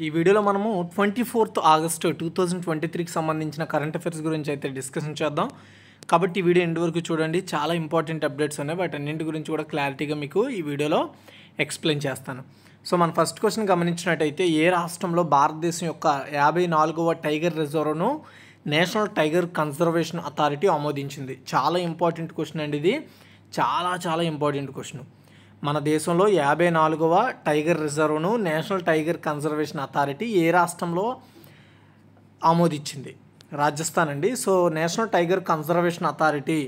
ఈ వీడియోలో మనము twenty fourth August two thousand twenty త్రీకి సంబంధించిన కరెంట్ అఫైర్స్ గురించి అయితే డిస్కషన్ చేద్దాం కాబట్టి ఈ వీడియో ఎండ్ వరకు చూడండి చాలా ఇంపార్టెంట్ అప్డేట్స్ ఉన్నాయి వాటి అన్నింటి గురించి కూడా క్లారిటీగా మీకు ఈ వీడియోలో ఎక్స్ప్లెయిన్ చేస్తాను సో మన ఫస్ట్ క్వశ్చన్ గమనించినట్టయితే ఏ రాష్ట్రంలో భారతదేశం యొక్క యాభై నాలుగవ టైగర్ రిజర్వ్ను నేషనల్ టైగర్ కన్జర్వేషన్ అథారిటీ ఆమోదించింది చాలా ఇంపార్టెంట్ క్వశ్చన్ అండి ఇది చాలా చాలా ఇంపార్టెంట్ క్వశ్చన్ మన దేశంలో యాభై నాలుగవ టైగర్ రిజర్వ్ను నేషనల్ టైగర్ కన్జర్వేషన్ అథారిటీ ఏ రాష్ట్రంలో ఆమోదించింది రాజస్థాన్ అండి so national tiger conservation authority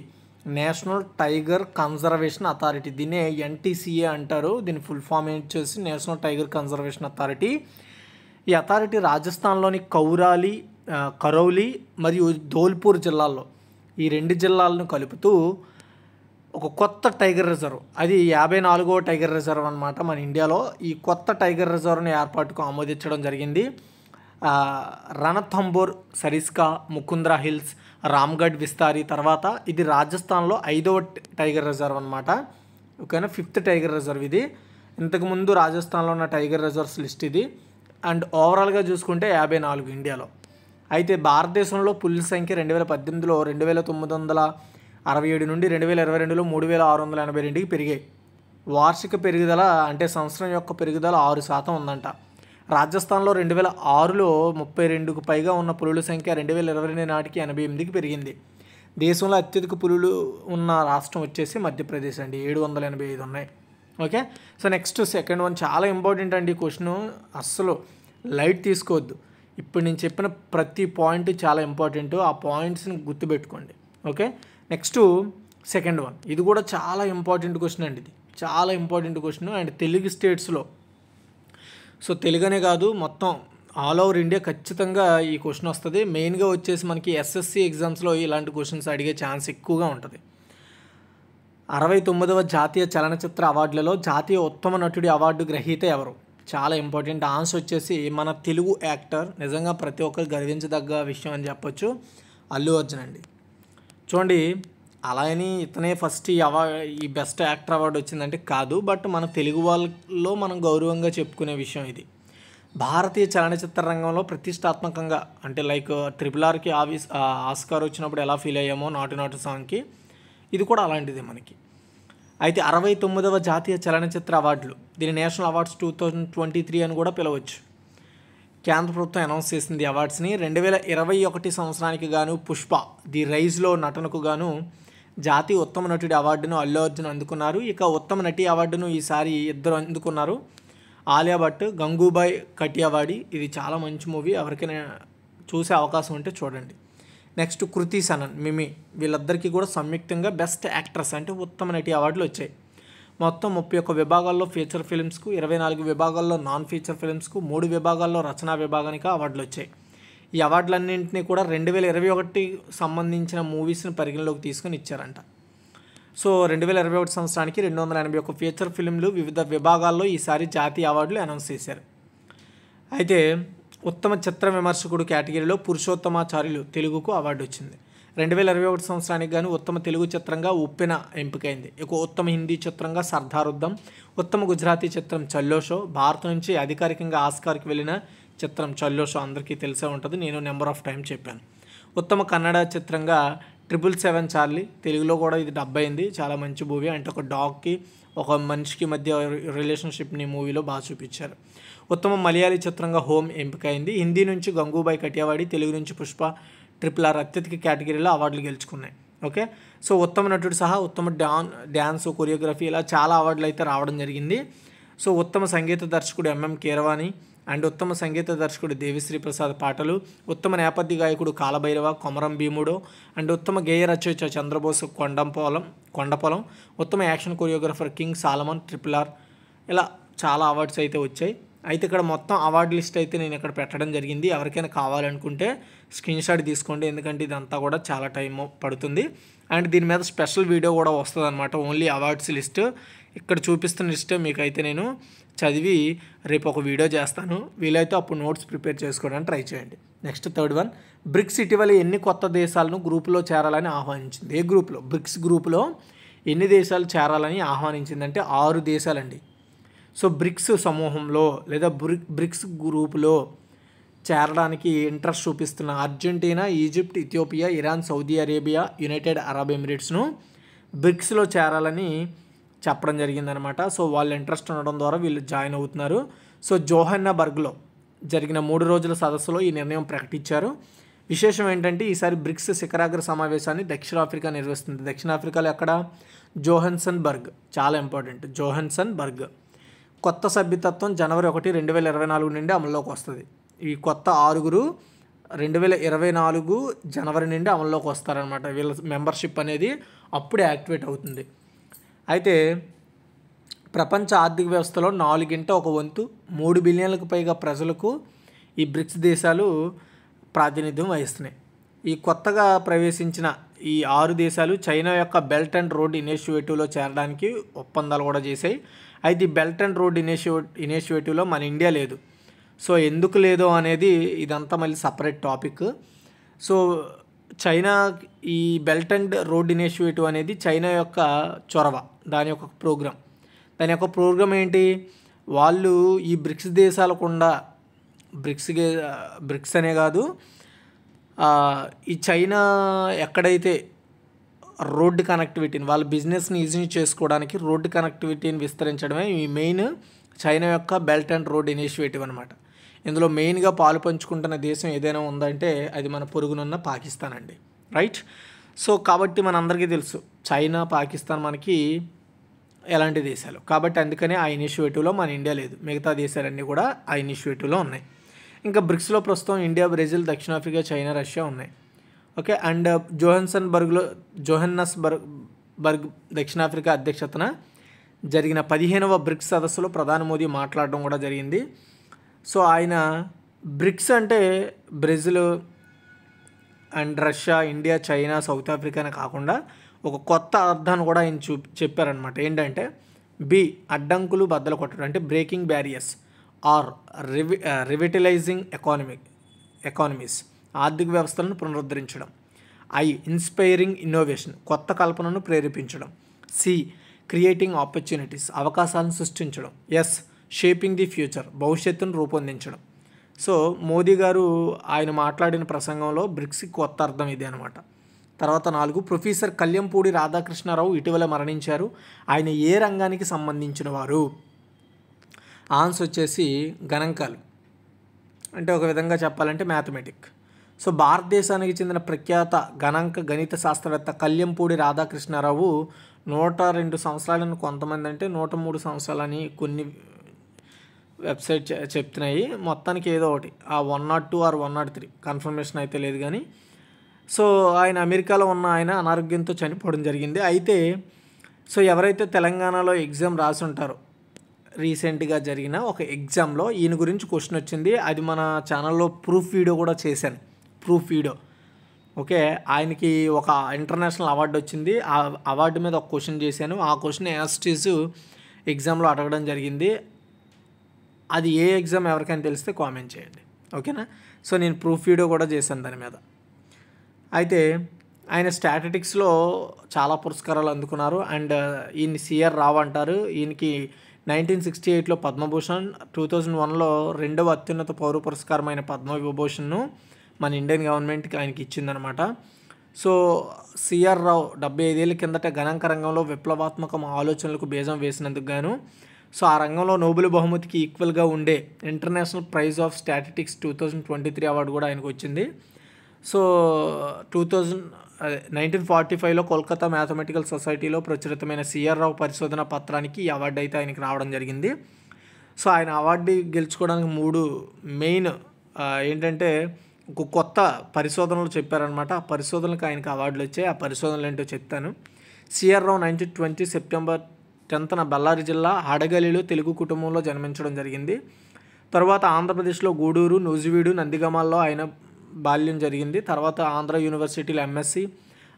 national tiger conservation authority దీనే ఎన్టీసీఏ అంటారు దీని ఫుల్ ఫామ్ వచ్చేసి నేషనల్ టైగర్ కన్జర్వేషన్ అథారిటీ ఈ అథారిటీ రాజస్థాన్లోని కౌరాలి కరౌలి మరియు ధోల్పూర్ జిల్లాల్లో ఈ రెండు జిల్లాలను కలుపుతూ ఒక కొత్త టైగర్ రిజర్వ్ అది యాభై నాలుగో టైగర్ రిజర్వ్ అనమాట మన ఇండియాలో ఈ కొత్త టైగర్ రిజర్వ్ను ఏర్పాటుకు ఆమోదించడం జరిగింది రణథంబోర్ సరిస్కా ముకుంద్రా హిల్స్ రామ్గఢ్ విస్తారీ తర్వాత ఇది రాజస్థాన్లో ఐదవ టైగర్ రిజర్వ్ అనమాట ఓకేనా ఫిఫ్త్ టైగర్ రిజర్వ్ ఇది ఇంతకుముందు రాజస్థాన్లో ఉన్న టైగర్ రిజర్వ్స్ లిస్ట్ ఇది అండ్ ఓవరాల్గా చూసుకుంటే యాభై నాలుగు ఇండియాలో అయితే భారతదేశంలో పులి సంఖ్య రెండు వేల పద్దెనిమిదిలో రెండు వేల తొమ్మిది వందల అరవై ఏడు నుండి రెండు వేల ఇరవై రెండులో మూడు వేల ఆరు వందల ఎనభై రెండుకి పెరిగాయి వార్షిక పెరుగుదల అంటే సంవత్సరం యొక్క పెరుగుదల ఆరు శాతం ఉందంట రాజస్థాన్లో రెండు వేల ఆరులో ముప్పై రెండుకు పైగా ఉన్న పులుల సంఖ్య రెండు వేల ఇరవై రెండు నాటికి ఎనభై ఎనిమిదికి పెరిగింది దేశంలో అత్యధిక పులులు ఉన్న రాష్ట్రం వచ్చేసి మధ్యప్రదేశ్ అండి ఏడు వందల ఎనభై ఐదు ఉన్నాయి okay so next second one చాలా ఇంపార్టెంట్ అండి క్వశ్చన్ అస్సలు లైట్ తీసుకోవద్దు ఇప్పుడు నేను చెప్పిన ప్రతి పాయింట్ చాలా ఇంపార్టెంట్ ఆ పాయింట్స్ని గుర్తుపెట్టుకోండి ఓకే నెక్స్ట్ సెకండ్ వన్ ఇది కూడా చాలా ఇంపార్టెంట్ క్వశ్చన్ అండి ఇది చాలా ఇంపార్టెంట్ క్వశ్చన్ అండ్ తెలుగు స్టేట్స్లో సో తెలుగనే కాదు మొత్తం ఆల్ ఓవర్ ఇండియా ఖచ్చితంగా ఈ క్వశ్చన్ వస్తుంది మెయిన్గా వచ్చేసి మనకి ఎస్ఎస్సి ఎగ్జామ్స్లో ఇలాంటి క్వశ్చన్స్ అడిగే ఛాన్స్ ఎక్కువగా ఉంటుంది అరవై తొమ్మిదవ జాతీయ చలనచిత్ర అవార్డులలో జాతీయ ఉత్తమ నటుడి అవార్డు గ్రహీత ఎవరు చాలా ఇంపార్టెంట్ ఆన్సర్ వచ్చేసి మన తెలుగు యాక్టర్ నిజంగా ప్రతి ఒక్కరు గర్వించదగ్గ విషయం అని చెప్పొచ్చు అల్లు అర్జున్ అండి చూడండి అలా అని ఇతనే ఫస్ట్ ఈ అవార్డ్ ఈ బెస్ట్ యాక్టర్ అవార్డు వచ్చిందంటే కాదు బట్ మన తెలుగు వాళ్ళలో మనం గౌరవంగా చెప్పుకునే విషయం ఇది భారతీయ చలనచిత్ర రంగంలో ప్రతిష్టాత్మకంగా అంటే లైక్ ట్రిపుల్ ఆర్కి ఆవిస్ ఆస్కార్ వచ్చినప్పుడు ఎలా ఫీల్ అయ్యామో నాటు నాటు సాంగ్కి ఇది కూడా అలాంటిదే మనకి అయితే అరవై తొమ్మిదవ జాతీయ చలనచిత్ర అవార్డులు దీని national awards two thousand twenty three అని కూడా పిలవచ్చు కేంద్ర ప్రభుత్వం అనౌన్స్ చేసింది అవార్డ్స్ని రెండు వేల ఇరవై ఒకటి సంవత్సరానికి గాను పుష్ప ది రైజ్లో నటనకు గాను జాతీయ ఉత్తమ నటుడి అవార్డును అల్లు అర్జున్ అందుకున్నారు ఇక ఉత్తమ నటి అవార్డును ఈసారి ఇద్దరు అందుకున్నారు ఆలియా భట్ గంగూబాయ్ కటియావాడి ఇది చాలా మంచి మూవీ ఎవరికైనా చూసే అవకాశం ఉంటే చూడండి నెక్స్ట్ కృతి సనన్ మిమి వీళ్ళందరికీ కూడా సంయుక్తంగా బెస్ట్ యాక్ట్రెస్ అంటే ఉత్తమ నటి అవార్డులు వచ్చాయి మొత్తం ముప్పై ఒక్క విభాగాల్లో ఫీచర్ ఫిల్మ్స్కు ఇరవై నాలుగు విభాగాల్లో నాన్ ఫీచర్ ఫిల్మ్స్కు మూడు విభాగాల్లో రచనా విభాగానికి అవార్డులు వచ్చాయి ఈ అవార్డులన్నింటినీ కూడా రెండు వేల ఇరవై ఒకటి సంబంధించిన మూవీస్ని పరిగణలోకి తీసుకొని ఇచ్చారంట సో రెండు వేల ఇరవై ఒకటి సంవత్సరానికి రెండు వందల ఎనభై ఒక ఫీచర్ ఫిల్మ్లు వివిధ విభాగాల్లో ఈసారి జాతీయ అవార్డులు అనౌన్స్ చేశారు అయితే ఉత్తమ చిత్ర విమర్శకుడు కేటగిరీలో పురుషోత్తమాచార్యులు తెలుగుకు అవార్డు వచ్చింది రెండు వేల ఇరవై ఒకటి సంవత్సరానికి గాను ఉత్తమ తెలుగు చిత్రంగా ఉప్పెన ఎంపికైంది ఎక్కువ ఉత్తమ హిందీ చిత్రంగా సర్దారుద్దం ఉత్తమ గుజరాతీ చిత్రం చల్లోషో భారత్ నుంచి అధికారికంగా ఆస్కార్కి వెళ్ళిన చిత్రం చల్లో షో అందరికీ తెలిసే ఉంటుంది నేను నెంబర్ ఆఫ్ టైం చెప్పాను ఉత్తమ కన్నడ చిత్రంగా ట్రిపుల్ సెవెన్ చార్లీ తెలుగులో కూడా ఇది డబ్ అయింది చాలా మంచి మూవీ అంటే ఒక డాగ్కి ఒక మనిషికి మధ్య రిలేషన్షిప్ని మూవీలో బాగా చూపించారు ఉత్తమ మలయాళీ చిత్రంగా హోమ్ ఎంపికైంది హిందీ నుంచి గంగూబాయ్ కటియావాడి తెలుగు నుంచి పుష్ప ట్రిపుల్ ఆర్ అత్యధిక కేటగిరీలో అవార్డులు గెలుచుకున్నాయి ఓకే సో ఉత్తమ నటుడు సహా ఉత్తమ డాన్ డ్యాన్స్ కొరియోగ్రఫీ ఇలా చాలా అవార్డులు అయితే రావడం జరిగింది సో ఉత్తమ సంగీత దర్శకుడు ఎంఎం కీరవాణి అండ్ ఉత్తమ సంగీత దర్శకుడు దేవిశ్రీ ప్రసాద్ పాటలు ఉత్తమ నేపథ్య గాయకుడు కాలభైరవ కొమరం భీముడు అండ్ ఉత్తమ గేయ రచయిత చంద్రబోస్ కొండంపోలం కొండపొలం ఉత్తమ action choreographer king Solomon triple R ఇలా చాలా అవార్డ్స్ అయితే వచ్చాయి అయితే ఇక్కడ మొత్తం అవార్డు లిస్ట్ అయితే నేను ఇక్కడ పెట్టడం జరిగింది ఎవరికైనా కావాలనుకుంటే స్క్రీన్ షాట్ తీసుకోండి ఎందుకంటే ఇదంతా కూడా చాలా టైం పడుతుంది అండ్ దీని మీద స్పెషల్ వీడియో కూడా వస్తుంది ఓన్లీ అవార్డ్స్ లిస్ట్ ఇక్కడ చూపిస్తున్న లిస్ట్ మీకైతే నేను చదివి రేపు ఒక వీడియో చేస్తాను వీలైతే అప్పుడు నోట్స్ ప్రిపేర్ చేసుకోవడానికి ట్రై చేయండి నెక్స్ట్ థర్డ్ వన్ బ్రిక్స్ ఇటీవల ఎన్ని కొత్త దేశాలను గ్రూపులో చేరాలని ఆహ్వానించింది ఏ గ్రూప్లో బ్రిక్స్ గ్రూప్లో ఎన్ని దేశాలు చేరాలని ఆహ్వానించిందంటే ఆరు దేశాలండి సో బ్రిక్స్ సమూహంలో లేదా బ్రిక్స్ గ్రూపులో చేరడానికి ఇంట్రెస్ట్ చూపిస్తున్న Argentina Egypt Ethiopia Iran Saudi Arabia United Arab ఎమిరేట్స్ను బ్రిక్స్లో చేరాలని చెప్పడం జరిగిందనమాట సో వాళ్ళు ఇంట్రెస్ట్ ఉండడం ద్వారా వీళ్ళు జాయిన్ అవుతున్నారు సో జోహన్నబర్గ్లో జరిగిన మూడు రోజుల సదస్సులో ఈ నిర్ణయం ప్రకటించారు విశేషం ఏంటంటే ఈసారి బ్రిక్స్ శిఖరాగ్ర సమావేశాన్ని దక్షిణాఫ్రికా నిర్వహిస్తుంది దక్షిణాఫ్రికాలో ఎక్కడ బర్గ్ చాలా ఇంపార్టెంట్ బర్గ్ కొత్త సభ్యతత్వం జనవరి ఒకటి రెండు వేల ఇరవై నాలుగు నుండి అమల్లోకి వస్తుంది ఈ కొత్త ఆరుగురు రెండు వేల ఇరవై నాలుగు జనవరి నుండి అమల్లోకి వస్తారనమాట వీళ్ళ మెంబర్షిప్ అనేది అప్పుడు యాక్టివేట్ అవుతుంది అయితే ప్రపంచ ఆర్థిక వ్యవస్థలో నాలుగింట ఒక వంతు మూడు బిలియన్లకు పైగా ప్రజలకు ఈ బ్రిక్స్ దేశాలు ప్రాతినిధ్యం వహిస్తున్నాయి ఈ కొత్తగా ప్రవేశించిన ఈ ఆరు దేశాలు చైనా యొక్క బెల్ట్ అండ్ రోడ్ ఇనిషియేటివ్లో చేరడానికి ఒప్పందాలు కూడా చేశాయి అయితే ఈ బెల్ట్ అండ్ రోడ్ ఇనిషియో ఇనిషియేటివ్లో మన ఇండియా లేదు సో ఎందుకు లేదో అనేది ఇదంతా మళ్ళీ సపరేట్ టాపిక్ సో చైనా ఈ బెల్ట్ అండ్ రోడ్ ఇనిషియేటివ్ అనేది చైనా యొక్క చొరవ దాని యొక్క ప్రోగ్రాం దాని యొక్క ప్రోగ్రాం ఏంటి వాళ్ళు ఈ బ్రిక్స్ దేశాలకుండా బ్రిక్స్ బ్రిక్స్ అనే కాదు ఈ చైనా ఎక్కడైతే రోడ్డు కనెక్టివిటీని వాళ్ళ బిజినెస్ని ఈజీ చేసుకోవడానికి రోడ్డు కనెక్టివిటీని విస్తరించడమే ఈ మెయిన్ చైనా యొక్క బెల్ట్ అండ్ రోడ్ ఇనిషియేటివ్ అనమాట ఇందులో మెయిన్గా పాలు పంచుకుంటున్న దేశం ఏదైనా ఉందంటే అది మన పొరుగునున్న పాకిస్తాన్ అండి రైట్ సో కాబట్టి మనందరికీ తెలుసు చైనా పాకిస్తాన్ మనకి ఎలాంటి దేశాలు కాబట్టి అందుకనే ఆ ఇనిషియేటివ్లో మన ఇండియా లేదు మిగతా దేశాలన్నీ కూడా ఆ ఇనిషియేటివ్లో ఉన్నాయి ఇంకా బ్రిక్స్లో ప్రస్తుతం ఇండియా బ్రెజిల్ దక్షిణాఫ్రికా చైనా రష్యా ఉన్నాయి ఓకే అండ్ జోహన్సన్ బర్గ్లో జోహన్నస్ బర్గ్ బర్గ్ దక్షిణాఫ్రికా అధ్యక్షతన జరిగిన పదిహేనవ బ్రిక్స్ సదస్సులో ప్రధాని మోదీ మాట్లాడడం కూడా జరిగింది సో ఆయన బ్రిక్స్ అంటే Brazil and Russia India China South ఆఫ్రికానే కాకుండా ఒక కొత్త అర్థాన్ని కూడా ఆయన చూ చెప్పారనమాట ఏంటంటే బి అడ్డంకులు బద్దలు కొట్టడం అంటే బ్రేకింగ్ బ్యారియర్స్ ఆర్ రివి రివిటలైజింగ్ ఎకానమీ ఎకానమీస్ ఆర్థిక వ్యవస్థలను పునరుద్ధరించడం ఐ ఇన్స్పైరింగ్ ఇన్నోవేషన్ కొత్త కల్పనను ప్రేరేపించడం సి క్రియేటింగ్ ఆపర్చునిటీస్ అవకాశాలను సృష్టించడం ఎస్ షేపింగ్ ది ఫ్యూచర్ భవిష్యత్తును రూపొందించడం సో మోదీ గారు ఆయన మాట్లాడిన ప్రసంగంలో బ్రిక్స్ కొత్త అర్థం ఇదే అనమాట తర్వాత నాలుగు ప్రొఫెసర్ కళ్యంపూడి రాధాకృష్ణారావు ఇటీవల మరణించారు ఆయన ఏ రంగానికి సంబంధించిన వారు ఆన్స్ వచ్చేసి గణాంకాలు అంటే ఒక విధంగా చెప్పాలంటే మ్యాథమెటిక్ సో భారతదేశానికి చెందిన ప్రఖ్యాత గణాంక గణిత శాస్త్రవేత్త కళ్యంపూడి రాధాకృష్ణారావు నూట రెండు సంవత్సరాలను కొంతమంది అంటే నూట మూడు సంవత్సరాలని కొన్ని వెబ్సైట్ చెప్తున్నాయి మొత్తానికి ఏదో ఒకటి ఆ one not two or one not three confirmation అయితే లేదు కానీ సో ఆయన అమెరికాలో ఉన్న ఆయన అనారోగ్యంతో చనిపోవడం జరిగింది అయితే సో ఎవరైతే తెలంగాణలో ఎగ్జామ్ రాసి ఉంటారో రీసెంట్గా జరిగిన ఒక ఎగ్జామ్లో ఈయన గురించి క్వశ్చన్ వచ్చింది అది మన ఛానల్లో ప్రూఫ్ వీడియో కూడా చేశాను ప్రూఫ్ వీడియో ఓకే ఆయనకి ఒక ఇంటర్నేషనల్ అవార్డు వచ్చింది ఆ అవార్డు మీద ఒక క్వశ్చన్ చేశాను ఆ క్వశ్చన్ యాస్టీస్ ఎగ్జామ్లో అడగడం జరిగింది అది ఏ ఎగ్జామ్ ఎవరికైనా తెలిస్తే కామెంట్ చేయండి ఓకేనా సో నేను ప్రూఫ్ వీడియో కూడా చేశాను దాని మీద అయితే ఆయన స్టాటిక్స్లో చాలా పురస్కారాలు అందుకున్నారు అండ్ ఈయన్ని సిఆర్ రావు అంటారు ఈయనకి నైన్టీన్ సిక్స్టీ ఎయిట్లో పద్మభూషణ్ టూ థౌజండ్ వన్లో రెండవ అత్యున్నత పౌర పురస్కారం అయిన పద్మ విభూషణ్ను మన ఇండియన్ గవర్నమెంట్కి ఆయనకి ఇచ్చిందనమాట సో సిఆర్ రావు డెబ్బై ఐదేళ్ళ కిందట గణాంక రంగంలో విప్లవాత్మక ఆలోచనలకు బేజం వేసినందుకు గాను సో ఆ రంగంలో నోబెల్ బహుమతికి ఈక్వల్గా ఉండే international prize of statistics two thousand twenty three award కూడా ఆయనకు వచ్చింది so two thousand nineteen forty ఫైవ్లో కోల్కతా మ్యాథమెటికల్ సొసైటీలో ప్రచురితమైన సిఆర్ రావు పరిశోధన పత్రానికి ఈ అవార్డు అయితే ఆయనకు రావడం జరిగింది సో ఆయన అవార్డు గెలుచుకోవడానికి మూడు మెయిన్ ఏంటంటే ఒక కొత్త పరిశోధనలు చెప్పారనమాట ఆ పరిశోధనలకు ఆయనకు అవార్డులు వచ్చాయి ఆ పరిశోధనలు ఏంటో చెప్తాను CR Rao nineteen twenty September టెన్త్న బళ్ళారి జిల్లా హడగలిలో తెలుగు కుటుంబంలో జన్మించడం జరిగింది తర్వాత ఆంధ్రప్రదేశ్లో గూడూరు నూజివీడు నందిగమాల్లో ఆయన బాల్యం జరిగింది తర్వాత ఆంధ్ర యూనివర్సిటీలో ఎంఎస్సి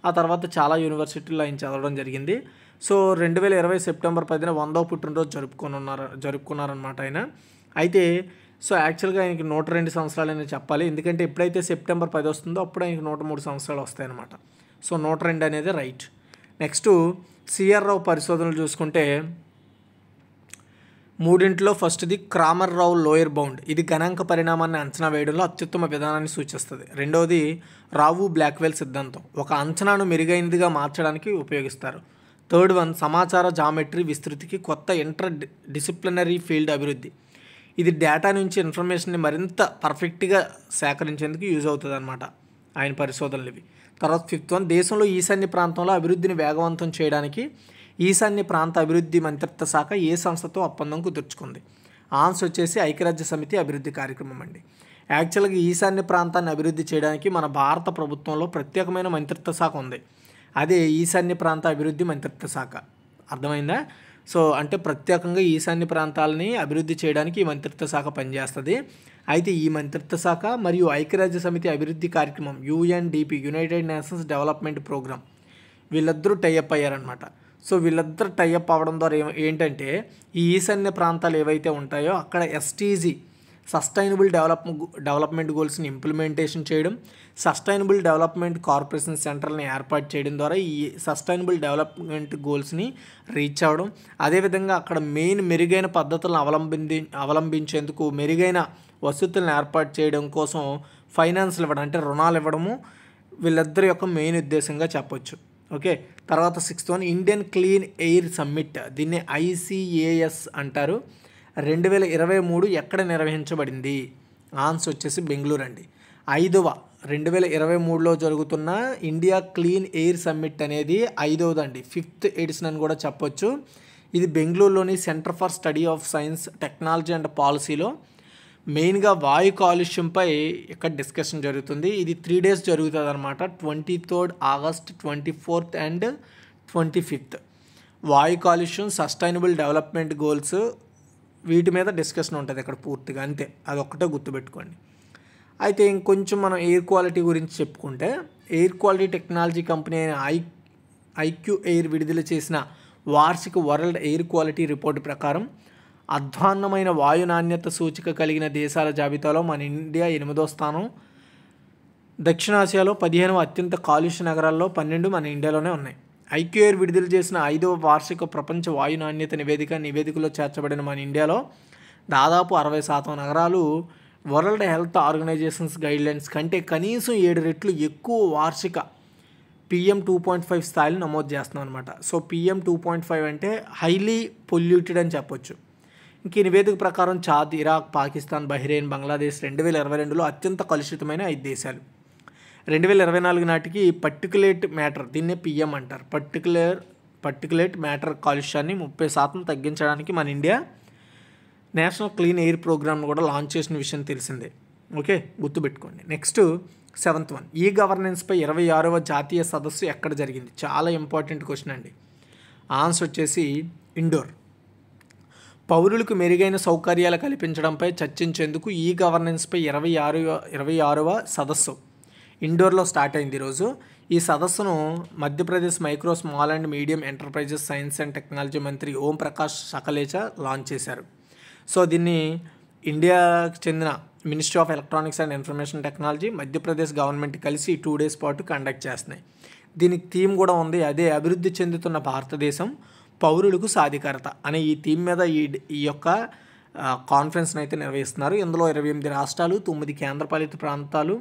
ఆ తర్వాత చాలా యూనివర్సిటీల్లో ఆయన చదవడం జరిగింది సో రెండు వేల ఇరవై సెప్టెంబర్ పదిన వందో పుట్టినరోజు ఉన్నారు జరుపుకున్నారనమాట ఆయన అయితే సో యాక్చువల్గా ఆయనకి నూట రెండు సంవత్సరాలని చెప్పాలి ఎందుకంటే ఎప్పుడైతే సెప్టెంబర్ పది వస్తుందో అప్పుడు ఆయనకి నూట మూడు సంవత్సరాలు వస్తాయన్నమాట సో నూట రెండు అనేది రైట్ నెక్స్ట్ సిఆర్ రావు పరిశోధనలు చూసుకుంటే మూడింట్లో ఫస్ట్ది క్రామర్ రావు లోయర్ బౌండ్ ఇది గణాంక పరిణామాన్ని అంచనా వేయడంలో అత్యుత్తమ విధానాన్ని సూచిస్తుంది రెండవది రావు బ్లాక్వెల్ సిద్ధాంతం ఒక అంచనాను మెరుగైనదిగా మార్చడానికి ఉపయోగిస్తారు థర్డ్ వన్ సమాచార జామెట్రీ విస్తృతికి కొత్త ఇంటర్ డిసిప్లినరీ ఫీల్డ్ అభివృద్ధి ఇది డేటా నుంచి ఇన్ఫర్మేషన్ని మరింత పర్ఫెక్ట్గా సేకరించేందుకు యూజ్ అవుతుంది అనమాట ఆయన పరిశోధనలు ఇవి తర్వాత ఫిఫ్త్ వన్ దేశంలో ఈశాన్య ప్రాంతంలో అభివృద్ధిని వేగవంతం చేయడానికి ఈశాన్య ప్రాంత అభివృద్ధి మంత్రిత్వ శాఖ ఏ సంస్థతో ఒప్పందం కుదుర్చుకుంది ఆన్స్ వచ్చేసి ఐక్యరాజ్య సమితి అభివృద్ధి కార్యక్రమం అండి యాక్చువల్గా ఈశాన్య ప్రాంతాన్ని అభివృద్ధి చేయడానికి మన భారత ప్రభుత్వంలో ప్రత్యేకమైన మంత్రిత్వ శాఖ ఉంది అదే ఈశాన్య ప్రాంత అభివృద్ధి మంత్రిత్వ శాఖ అర్థమైందా సో అంటే ప్రత్యేకంగా ఈశాన్య ప్రాంతాలని అభివృద్ధి చేయడానికి ఈ మంత్రిత్వ శాఖ పనిచేస్తుంది అయితే ఈ మంత్రిత్వ శాఖ మరియు ఐక్యరాజ్య సమితి అభివృద్ధి కార్యక్రమం UNDP united nations development programme వీళ్ళద్దరూ టైఅప్ అయ్యారనమాట సో వీళ్ళద్దరు టైఅప్ అవ్వడం ద్వారా ఏంటంటే ఈ ఈశాన్య ప్రాంతాలు ఏవైతే ఉంటాయో అక్కడ ఎస్టీజీ సస్టైనబుల్ డెవలప్ డెవలప్మెంట్ గోల్స్ని ఇంప్లిమెంటేషన్ చేయడం సస్టైనబుల్ డెవలప్మెంట్ కార్పొరేషన్ సెంటర్ని ఏర్పాటు చేయడం ద్వారా ఈ సస్టైనబుల్ డెవలప్మెంట్ గోల్స్ని రీచ్ అవ్వడం అదేవిధంగా అక్కడ మెయిన్ మెరుగైన పద్ధతులను అవలంబి అవలంబించేందుకు మెరుగైన వసతులను ఏర్పాటు చేయడం కోసం ఫైనాన్స్లు ఇవ్వడం అంటే రుణాలు ఇవ్వడము వీళ్ళిద్దరి యొక్క మెయిన్ ఉద్దేశంగా చెప్పొచ్చు ఓకే తర్వాత sixth one Indian clean air summit దీన్ని ఐసిఏఎస్ అంటారు రెండు వేల ఇరవై మూడు ఎక్కడ నిర్వహించబడింది ఆన్స్ వచ్చేసి బెంగళూరు అండి ఐదవ రెండు వేల ఇరవై మూడులో జరుగుతున్న ఇండియా క్లీన్ ఎయిర్ సమ్మిట్ అనేది ఐదవదండి ఫిఫ్త్ ఎడిషన్ అని కూడా చెప్పొచ్చు ఇది బెంగళూరులోని centre for study of science technology and పాలసీలో మెయిన్గా వాయు కాలుష్యంపై ఇక్కడ డిస్కషన్ జరుగుతుంది ఇది త్రీ డేస్ జరుగుతుంది అనమాట twenty third August twenty fourth and twenty fifth వాయు కాలుష్యం సస్టైనబుల్ డెవలప్మెంట్ గోల్స్ వీటి మీద డిస్కషన్ ఉంటుంది ఇక్కడ పూర్తిగా అంతే అదొక్కటే గుర్తుపెట్టుకోండి అయితే ఇంకొంచెం మనం ఎయిర్ క్వాలిటీ గురించి చెప్పుకుంటే ఎయిర్ క్వాలిటీ టెక్నాలజీ కంపెనీ అయిన ఐ ఐక్యూ ఎయిర్ విడుదల చేసిన వార్షిక వరల్డ్ ఎయిర్ క్వాలిటీ రిపోర్ట్ ప్రకారం అధ్వాన్నమైన వాయు నాణ్యత సూచిక కలిగిన దేశాల జాబితాలో మన ఇండియా ఎనిమిదో స్థానం దక్షిణాసియాలో పదిహేను అత్యంత కాలుష్య నగరాల్లో పన్నెండు మన ఇండియాలోనే ఉన్నాయి ఐక్యూఆర్ విడుదల చేసిన ఐదవ వార్షిక ప్రపంచ వాయు నాణ్యత నివేదిక నివేదికలో చేర్చబడిన మన ఇండియాలో దాదాపు అరవై శాతం నగరాలు వరల్డ్ హెల్త్ ఆర్గనైజేషన్స్ గైడ్లైన్స్ కంటే కనీసం ఏడు రెట్లు ఎక్కువ వార్షిక పిఎం టూ పాయింట్ ఫైవ్ స్థాయిని నమోదు చేస్తున్నాం అనమాట so PM two point five అంటే హైలీ పొల్యూటెడ్ అని చెప్పొచ్చు ఇంక ఈ నివేదిక ప్రకారం Chad Iraq Pakistan Bahrain Bangladesh రెండు వేల ఇరవై రెండులో అత్యంత కలుషితమైన ఐదు దేశాలు రెండు వేల ఇరవై నాలుగు నాటికి పర్టికులేట్ మ్యాటర్ దీన్నే పిఎం అంటారు పర్టికులర్ పర్టికులేట్ మ్యాటర్ కాలుష్యాన్ని ముప్పై శాతం తగ్గించడానికి మన ఇండియా నేషనల్ క్లీన్ ఎయిర్ ప్రోగ్రామ్ను కూడా లాంచ్ చేసిన విషయం తెలిసిందే ఓకే గుర్తుపెట్టుకోండి నెక్స్ట్ సెవెంత్ వన్ ఈ గవర్నెన్స్పై ఇరవై ఆరవ జాతీయ సదస్సు ఎక్కడ జరిగింది చాలా ఇంపార్టెంట్ క్వశ్చన్ అండి ఆన్సర్ వచ్చేసి ఇండోర్ పౌరులకు మెరుగైన సౌకర్యాలు కల్పించడంపై చర్చించేందుకు ఈ గవర్నెన్స్పై ఇరవై ఆరు ఇరవై ఆరవ సదస్సు ఇండోర్లో స్టార్ట్ అయింది ఈరోజు ఈ సదస్సును Madhya Pradesh micro small and medium enterprises science and technology మంత్రి ఓం ప్రకాష్ సకలేచ లాంచ్ చేశారు సో దీన్ని ఇండియాకి చెందిన ministry of electronics and information technology Madhya Pradesh government కలిసి టూ డేస్ పాటు కండక్ట్ చేస్తున్నాయి దీనికి థీమ్ కూడా ఉంది అదే అభివృద్ధి చెందుతున్న భారతదేశం పౌరులకు సాధికారత అనే ఈ థీమ్ మీద ఈ ఈ యొక్క కాన్ఫరెన్స్ను అయితే నిర్వహిస్తున్నారు ఇందులో ఇరవై ఎనిమిది రాష్ట్రాలు తొమ్మిది కేంద్రపాలిత ప్రాంతాలు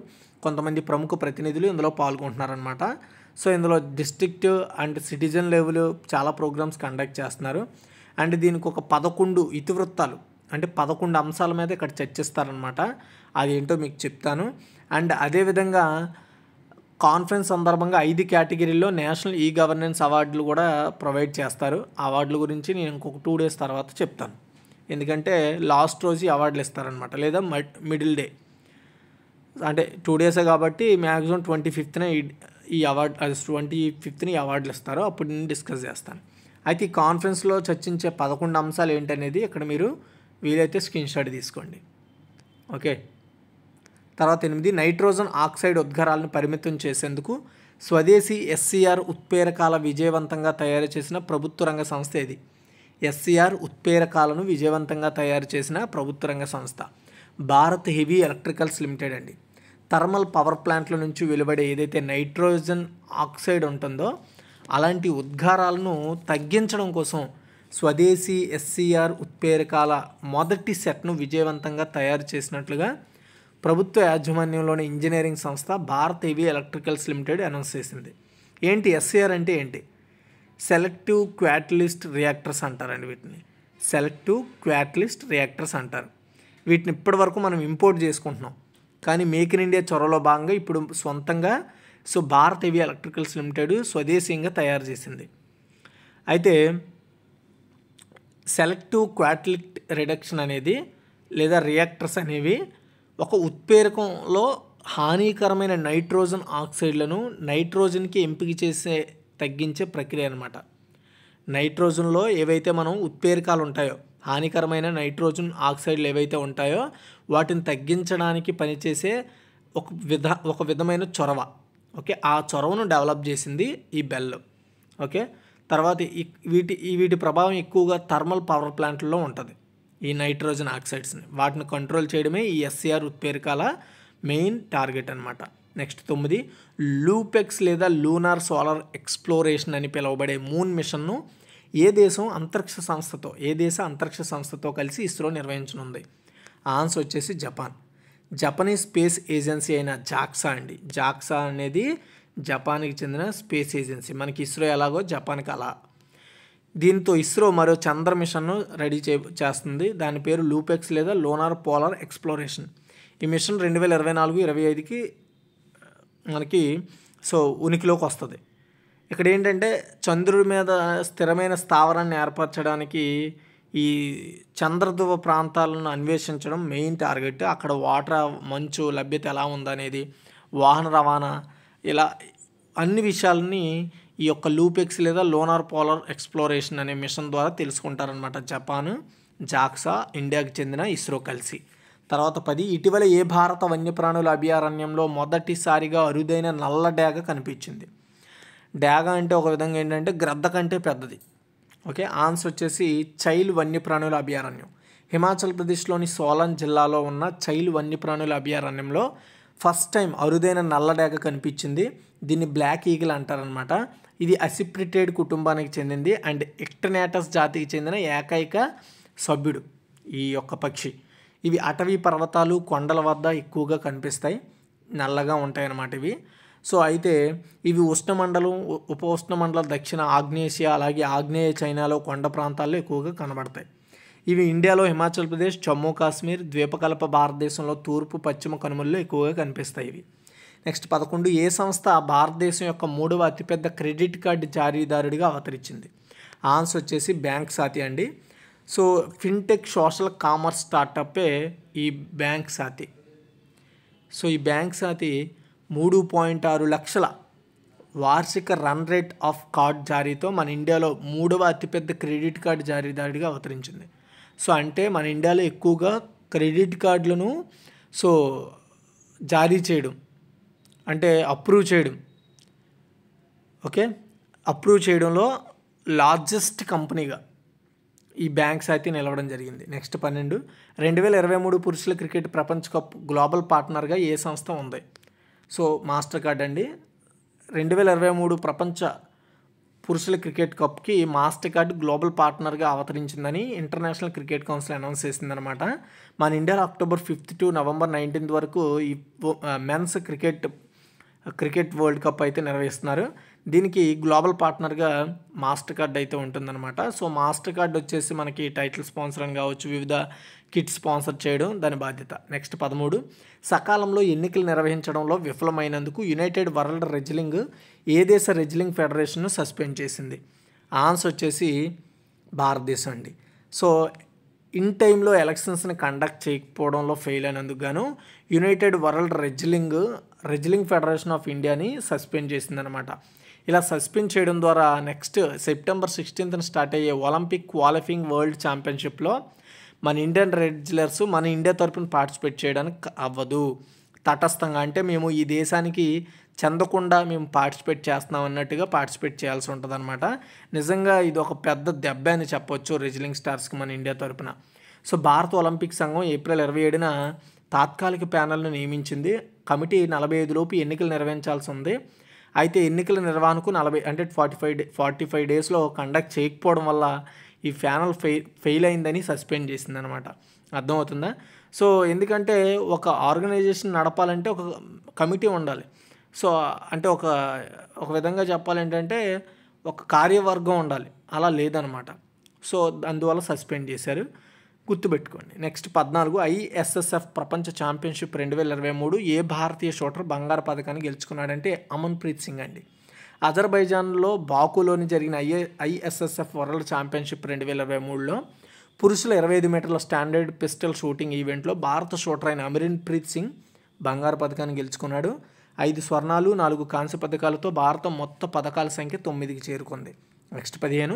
కొంతమంది ప్రముఖ ప్రతినిధులు ఇందులో పాల్గొంటున్నారనమాట సో ఇందులో డిస్ట్రిక్ట్ అండ్ సిటిజన్ లెవెల్ చాలా ప్రోగ్రామ్స్ కండక్ట్ చేస్తున్నారు అండ్ దీనికి ఒక పదకొండు ఇతివృత్తాలు అంటే పదకొండు అంశాల మీద ఇక్కడ చర్చిస్తారనమాట అదేంటో మీకు చెప్తాను అండ్ అదేవిధంగా కాన్ఫరెన్స్ సందర్భంగా ఐదు కేటగిరీల్లో నేషనల్ ఈ గవర్నెన్స్ అవార్డులు కూడా ప్రొవైడ్ చేస్తారు అవార్డుల గురించి నేను ఇంకొక టూ డేస్ తర్వాత చెప్తాను ఎందుకంటే లాస్ట్ రోజు అవార్డులు ఇస్తారనమాట లేదా మిడిల్ డే అంటే టూ డేసే కాబట్టి మ్యాక్సిమం ట్వంటీ ఫిఫ్త్నే ఈ అవార్డు అది ట్వంటీ ఫిఫ్త్ని ఈ అవార్డులు ఇస్తారు అప్పుడు నేను డిస్కస్ చేస్తాను అయితే ఈ కాన్ఫరెన్స్లో చర్చించే పదకొండు అంశాలు ఏంటనేది ఇక్కడ మీరు వీలైతే స్క్రీన్ షాట్ తీసుకోండి ఓకే తర్వాత ఎనిమిది నైట్రోజన్ ఆక్సైడ్ ఉద్గారాలను పరిమితం చేసేందుకు స్వదేశీ ఎస్సీఆర్ ఉత్పేరకాల విజయవంతంగా తయారు చేసిన ప్రభుత్వ రంగ సంస్థ ఇది ఎస్సీఆర్ ఉత్పేరకాలను విజయవంతంగా తయారు చేసిన ప్రభుత్వ రంగ సంస్థ భారత్ హెవీ ఎలక్ట్రికల్స్ లిమిటెడ్ అండి థర్మల్ పవర్ ప్లాంట్ల నుంచి వెలువడే ఏదైతే నైట్రోజన్ ఆక్సైడ్ ఉంటుందో అలాంటి ఉద్గారాలను తగ్గించడం కోసం స్వదేశీ ఎస్సీఆర్ ఉత్పేరకాల మొదటి సెట్ను విజయవంతంగా తయారు చేసినట్లుగా ప్రభుత్వ యాజమాన్యంలోని ఇంజనీరింగ్ సంస్థ Bharat heavy electricals limited announce చేసింది ఏంటి ఎస్ఏఆర్ అంటే ఏంటి సెలెక్టివ్ క్వాట్లిస్ట్ రియాక్టర్స్ అంటారండి వీటిని సెలెక్టివ్ క్వాటలిస్ట్ రియాక్టర్స్ అంటారు వీటిని ఇప్పటివరకు మనం ఇంపోర్ట్ చేసుకుంటున్నాం కానీ మేక్ ఇన్ ఇండియా చొరవలో భాగంగా ఇప్పుడు సొంతంగా so Bharat heavy electricals limited స్వదేశీయంగా తయారు చేసింది అయితే సెలెక్టివ్ క్వాటలిక్ రిడక్షన్ అనేది లేదా రియాక్టర్స్ అనేవి ఒక ఉత్ప్రేరకంలో హానికరమైన నైట్రోజన్ ఆక్సైడ్లను నైట్రోజన్కి ఎంపిక చేసే తగ్గించే ప్రక్రియ అనమాట నైట్రోజన్లో ఏవైతే మనం ఉత్ప్రేరకాలు ఉంటాయో హానికరమైన నైట్రోజన్ ఆక్సైడ్లు ఏవైతే ఉంటాయో వాటిని తగ్గించడానికి పనిచేసే ఒక విధ ఒక విధమైన చొరవ ఓకే ఆ చొరవను డెవలప్ చేసింది ఈ బెల్ ఓకే తర్వాత వీటి వీటి ప్రభావం ఎక్కువగా థర్మల్ పవర్ ప్లాంట్లలో ఉంటుంది ఈ నైట్రోజన్ ఆక్సైడ్స్ని వాటిని కంట్రోల్ చేయడమే ఈ ఎస్సీఆర్ ఉత్పేరికాల మెయిన్ టార్గెట్ అనమాట నెక్స్ట్ తొమ్మిది లూపెక్స్ లేదా లూనార్ సోలార్ ఎక్స్ప్లోరేషన్ అని పిలువబడే మూన్ మిషన్ను ఏ దేశం అంతరిక్ష సంస్థతో ఏ దేశ అంతరిక్ష సంస్థతో కలిసి ఇస్రో నిర్వహించనుంది ఆన్సర్ వచ్చేసి జపాన్ జపనీస్ స్పేస్ ఏజెన్సీ అయిన జాక్సా అండి జాక్సా అనేది జపాన్కి చెందిన స్పేస్ ఏజెన్సీ మనకి ఇస్రో ఎలాగో జపాన్కి అలా దీంతో ఇస్రో మరో చంద్ర మిషన్ను రెడీ చే చేస్తుంది దాని పేరు లూపెక్స్ లేదా లోనార్ పోలార్ ఎక్స్ప్లోరేషన్ ఈ మిషన్ రెండు వేల ఇరవై నాలుగు ఇరవై ఐదుకి మనకి సో ఉనికిలోకి వస్తుంది ఇక్కడ ఏంటంటే చంద్రుడి మీద స్థిరమైన స్థావరాన్ని ఏర్పరచడానికి ఈ చంద్రధువ ప్రాంతాలను అన్వేషించడం మెయిన్ టార్గెట్ అక్కడ వాటర్ మంచు లభ్యత ఎలా ఉందనేది వాహన రవాణా ఇలా అన్ని విషయాలని ఈ యొక్క లూపెక్స్ లేదా లోనార్ పోలర్ ఎక్స్ప్లోరేషన్ అనే మిషన్ ద్వారా తెలుసుకుంటారనమాట జపాన్ జాక్సా ఇండియాకు చెందిన ఇస్రో కలిసి తర్వాత పది ఇటీవల ఏ భారత వన్యప్రాణుల అభయారణ్యంలో మొదటిసారిగా అరుదైన నల్ల డ్యాగ కనిపించింది డ్యాగ అంటే ఒక విధంగా ఏంటంటే గ్రద్ద కంటే పెద్దది ఓకే ఆన్సర్ వచ్చేసి చైల్ వన్యప్రాణుల అభయారణ్యం హిమాచల్ ప్రదేశ్లోని సోలన్ జిల్లాలో ఉన్న చైల్ వన్యప్రాణుల అభయారణ్యంలో ఫస్ట్ టైం అరుదైన నల్ల డ్యాగ కనిపించింది దీన్ని బ్లాక్ ఈగిల్ అంటారనమాట ఇది అసిప్రిటేడ్ కుటుంబానికి చెందింది అండ్ ఎక్టనాటస్ జాతికి చెందిన ఏకైక సభ్యుడు ఈ యొక్క పక్షి ఇవి అటవీ పర్వతాలు కొండల వద్ద ఎక్కువగా కనిపిస్తాయి నల్లగా ఉంటాయన్నమాట ఇవి సో అయితే ఇవి ఉష్ణమండలం ఉప ఉష్ణమండల దక్షిణ ఆగ్నేయేషియా అలాగే ఆగ్నేయ చైనాలో కొండ ప్రాంతాల్లో ఎక్కువగా కనబడతాయి ఇవి ఇండియాలో హిమాచల్ ప్రదేశ్ జమ్మూ కాశ్మీర్ ద్వీపకల్ప భారతదేశంలో తూర్పు పశ్చిమ కనుమల్లో ఎక్కువగా కనిపిస్తాయి ఇవి నెక్స్ట్ పదకొండు ఏ సంస్థ భారతదేశం యొక్క మూడవ అతిపెద్ద క్రెడిట్ కార్డు జారీదారుడిగా అవతరించింది ఆన్సర్ వచ్చేసి బ్యాంక్ సాతి అండి సో ఫిన్టెక్ సోషల్ కామర్స్ స్టార్టప్పే ఈ బ్యాంక్ సాతి సో ఈ బ్యాంక్ సాతి మూడు పాయింట్ ఆరు లక్షల వార్షిక రన్ రేట్ ఆఫ్ కార్డ్ జారీతో మన ఇండియాలో మూడవ అతిపెద్ద క్రెడిట్ కార్డు జారీదారుడిగా అవతరించింది సో అంటే మన ఇండియాలో ఎక్కువగా క్రెడిట్ కార్డులను సో జారీ చేయడం అంటే అప్రూవ్ చేయడం ఓకే అప్రూవ్ చేయడంలో లార్జెస్ట్ కంపెనీగా ఈ బ్యాంక్స్ అయితే నిలవడం జరిగింది నెక్స్ట్ పన్నెండు రెండు వేల ఇరవై మూడు పురుషుల క్రికెట్ ప్రపంచ కప్ గ్లోబల్ పార్ట్నర్గా ఏ సంస్థ ఉంది సో మాస్టర్ కార్డ్ అండి రెండు వేల ఇరవై మూడు ప్రపంచ పురుషుల క్రికెట్ కప్కి మాస్టర్ కార్డ్ గ్లోబల్ పార్ట్నర్గా అవతరించిందని ఇంటర్నేషనల్ క్రికెట్ కౌన్సిల్ అనౌన్స్ చేసిందనమాట మన ఇండియాలో October fifth to November nineteenth వరకు ఈ men's cricket cricket world cup అయితే నిర్వహిస్తున్నారు దీనికి గ్లోబల్ పార్ట్నర్గా మాస్టర్ కార్డ్ అయితే ఉంటుందన్నమాట సో మాస్టర్ కార్డ్ వచ్చేసి మనకి టైటిల్ స్పాన్సర్ అని కావచ్చు వివిధ కిట్ స్పాన్సర్ చేయడం దాని బాధ్యత నెక్స్ట్ పదమూడు సకాలంలో ఎన్నికలు నిర్వహించడంలో విఫలమైనందుకు యునైటెడ్ వరల్డ్ రెజ్లింగ్ ఏ దేశ రెజ్లింగ్ ఫెడరేషన్ను సస్పెండ్ చేసింది ఆన్స్ వచ్చేసి భారతదేశం అండి సో ఇన్ టైంలో ఎలక్షన్స్ని కండక్ట్ చేయకపోవడంలో ఫెయిల్ అయినందుకు గాను united world wrestling wrestling federation of ఇండియాని సస్పెండ్ చేసిందనమాట ఇలా సస్పెండ్ చేయడం ద్వారా నెక్స్ట్ సెప్టెంబర్ సిక్స్టీన్త్న స్టార్ట్ అయ్యే ఒలింపిక్ క్వాలిఫింగ్ వరల్డ్ ఛాంపియన్షిప్లో మన ఇండియన్ రెజ్లర్స్ మన ఇండియా తరఫున పార్టిసిపేట్ చేయడానికి అవ్వదు తటస్థంగా అంటే మేము ఈ దేశానికి చెందకుండా మేము పార్టిసిపేట్ చేస్తున్నాం అన్నట్టుగా పార్టిసిపేట్ చేయాల్సి ఉంటుంది అనమాట నిజంగా ఇది ఒక పెద్ద దెబ్బ అని చెప్పొచ్చు రిజిలింగ్ స్టార్స్కి మన ఇండియా తరపున సో భారత ఒలింపిక్ సంఘం ఏప్రిల్ ఇరవై ఏడున తాత్కాలిక ప్యానల్ను నియమించింది కమిటీ నలభై ఐదు లోపు ఎన్నికలు నిర్వహించాల్సి ఉంది అయితే ఎన్నికల నిర్వహణకు నలభై అంటే forty five day forty five డేస్లో కండక్ట్ చేయకపోవడం వల్ల ఈ ప్యానల్ ఫెయి ఫెయిల్ అయిందని సస్పెండ్ చేసింది అనమాట అర్థమవుతుందా సో ఎందుకంటే ఒక ఆర్గనైజేషన్ నడపాలంటే ఒక కమిటీ ఉండాలి సో అంటే ఒక ఒక విధంగా చెప్పాలంటే ఒక కార్యవర్గం ఉండాలి అలా లేదనమాట సో అందువల్ల సస్పెండ్ చేశారు గుర్తుపెట్టుకోండి నెక్స్ట్ పద్నాలుగు ఐఎస్ఎస్ఎఫ్ ప్రపంచ ఛాంపియన్షిప్ రెండు వేల ఇరవై మూడు ఏ భారతీయ షూటర్ బంగారు పథకాన్ని గెలుచుకున్నాడంటే అమన్ప్రీత్ సింగ్ అండి అజర్బైజాన్లో బాకులోని జరిగిన ఐఏ ఐఎస్ఎస్ఎఫ్ వరల్డ్ ఛాంపియన్షిప్ రెండు వేల ఇరవై మూడులో పురుషుల ఇరవై ఐదు మీటర్ల స్టాండర్డ్ పిస్టల్ షూటింగ్ ఈవెంట్లో భారత షూటర్ అయిన అమరీన్ ప్రీత్ సింగ్ బంగారు పథకాన్ని గెలుచుకున్నాడు ఐదు స్వర్ణాలు నాలుగు కాంస్య పథకాలతో భారతం మొత్తం పథకాల సంఖ్య తొమ్మిదికి చేరుకుంది నెక్స్ట్ పదిహేను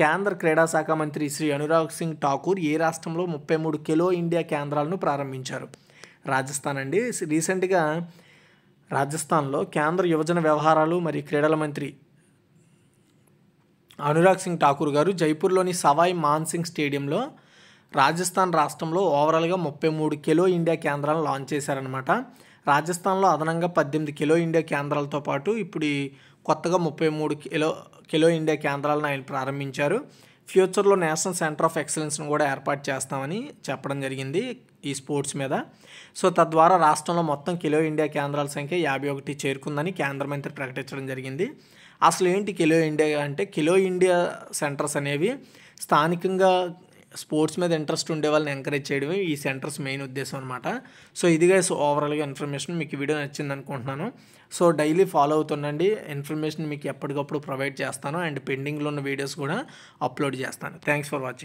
కేంద్ర క్రీడా శాఖ మంత్రి శ్రీ అనురాగ్ సింగ్ ఠాకూర్ ఏ రాష్ట్రంలో ముప్పై మూడు కిలో ఇండియా కేంద్రాలను ప్రారంభించారు రాజస్థాన్ అండి రీసెంట్గా రాజస్థాన్లో కేంద్ర యువజన వ్యవహారాలు మరియు క్రీడల మంత్రి అనురాగ్ సింగ్ ఠాకూర్ గారు జైపూర్లోని సవాయ్ మాన్సింగ్ స్టేడియంలో రాజస్థాన్ రాష్ట్రంలో ఓవరాల్గా ముప్పై మూడు కిలో ఇండియా కేంద్రాలను లాంచ్ చేశారనమాట రాజస్థాన్లో అదనంగా పద్దెనిమిది కిలో ఇండియా కేంద్రాలతో పాటు ఇప్పుడు కొత్తగా ముప్పై మూడు కిలో కిలో ఇండియా కేంద్రాలను ఆయన ప్రారంభించారు ఫ్యూచర్లో నేషనల్ సెంటర్ ఆఫ్ ఎక్సలెన్స్ను కూడా ఏర్పాటు చేస్తామని చెప్పడం జరిగింది ఈ స్పోర్ట్స్ మీద సో తద్వారా రాష్ట్రంలో మొత్తం కిలో ఇండియా కేంద్రాల సంఖ్య యాభై ఒకటి చేరుకుందని కేంద్ర మంత్రి ప్రకటించడం జరిగింది అసలు ఏంటి కిలో ఇండియా అంటే కిలో ఇండియా సెంటర్స్ అనేవి స్థానికంగా స్పోర్ట్స్ మీద ఇంట్రెస్ట్ ఉండే వాళ్ళని ఎంకరేజ్ చేయడమే ఈ సెంటర్స్ మెయిన్ ఉద్దేశం అనమాట సో ఇదిగా సో ఓవరాల్గా ఇన్ఫర్మేషన్ మీకు వీడియో నచ్చింది అనుకుంటున్నాను సో డైలీ ఫాలో అవుతుండండి ఇన్ఫర్మేషన్ మీకు ఎప్పటికప్పుడు ప్రొవైడ్ చేస్తాను అండ్ పెండింగ్లో ఉన్న వీడియోస్ కూడా అప్లోడ్ చేస్తాను థ్యాంక్స్ ఫర్ వాచింగ్